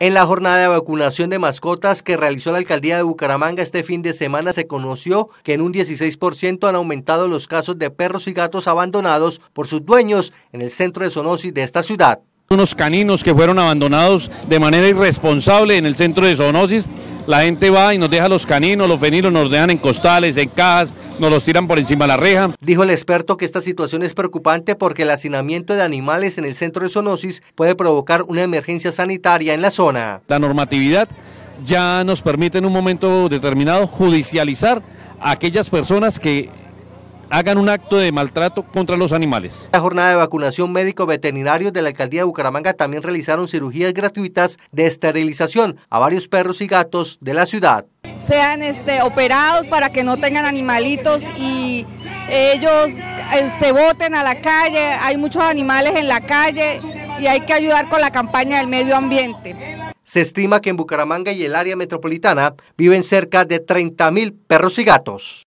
En la jornada de vacunación de mascotas que realizó la alcaldía de Bucaramanga este fin de semana se conoció que en un 16% han aumentado los casos de perros y gatos abandonados por sus dueños en el centro de zoonosis de esta ciudad unos caninos que fueron abandonados de manera irresponsable en el centro de zoonosis. La gente va y nos deja los caninos, los veninos nos dejan en costales, en cajas, nos los tiran por encima de la reja. Dijo el experto que esta situación es preocupante porque el hacinamiento de animales en el centro de zoonosis puede provocar una emergencia sanitaria en la zona. La normatividad ya nos permite en un momento determinado judicializar a aquellas personas que hagan un acto de maltrato contra los animales. La jornada de vacunación médico veterinarios de la alcaldía de Bucaramanga también realizaron cirugías gratuitas de esterilización a varios perros y gatos de la ciudad. Sean este, operados para que no tengan animalitos y ellos eh, se boten a la calle, hay muchos animales en la calle y hay que ayudar con la campaña del medio ambiente. Se estima que en Bucaramanga y el área metropolitana viven cerca de 30.000 perros y gatos.